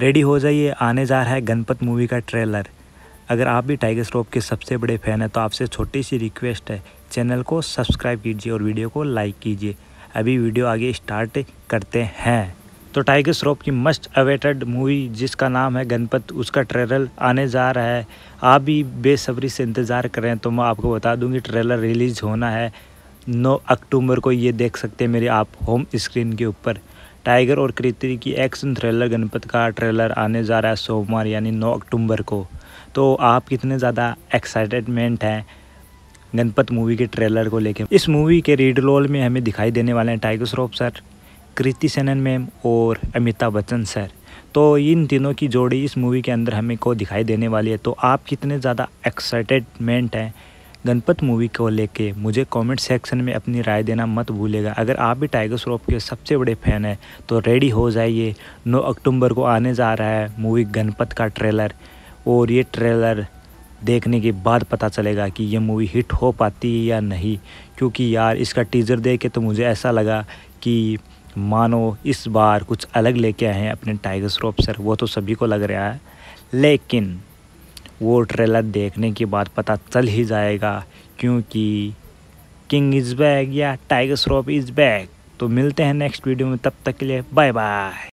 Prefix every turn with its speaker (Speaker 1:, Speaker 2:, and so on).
Speaker 1: ready हो जाइए आने जा रहा है गणपत मूवी का ट्रेलर अगर आप भी टाइगर स्टॉप के सबसे बड़े फ़ैन हैं तो आपसे छोटी सी रिक्वेस्ट है चैनल को सब्सक्राइब कीजिए और वीडियो को लाइक कीजिए अभी वीडियो आगे स्टार्ट करते हैं तो टाइगर श्रॉफ की मस्ट अवेटेड मूवी जिसका नाम है गणपत उसका ट्रेलर आने जा रहा है आप भी बेसब्री से इंतज़ार करें तो मैं आपको बता दूँगी ट्रेलर रिलीज़ होना है नौ अक्टूबर को ये देख सकते हैं मेरे आप होम स्क्रीन के ऊपर टाइगर और कृति की एक्शन थ्रिलर गणपत का ट्रेलर आने जा रहा है सोमवार यानी 9 अक्टूबर को तो आप कितने ज़्यादा एक्साइटेडमेंट हैं गणपत मूवी के ट्रेलर को लेकर इस मूवी के रीड रोल में हमें दिखाई देने वाले हैं टाइगर श्रॉफ सर कृति सेनन मैम और अमिताभ बच्चन सर तो इन तीनों की जोड़ी इस मूवी के अंदर हमें को दिखाई देने वाली है तो आप कितने ज़्यादा एक्साइटेडमेंट हैं गणपत मूवी को लेके मुझे कमेंट सेक्शन में अपनी राय देना मत भूलेगा अगर आप भी टाइगर श्रॉफ के सबसे बड़े फ़ैन हैं तो रेडी हो जाइए 9 अक्टूबर को आने जा रहा है मूवी गणपत का ट्रेलर और ये ट्रेलर देखने के बाद पता चलेगा कि ये मूवी हिट हो पाती है या नहीं क्योंकि यार इसका टीज़र देख के तो मुझे ऐसा लगा कि मानो इस बार कुछ अलग लेके आए हैं अपने टाइगर श्रॉफ सर वो तो सभी को लग रहा है लेकिन वो ट्रेलर देखने के बाद पता चल ही जाएगा क्योंकि किंग इज़ बैग या टाइगर श्रॉफ इज़ बैग तो मिलते हैं नेक्स्ट वीडियो में तब तक के लिए बाय बाय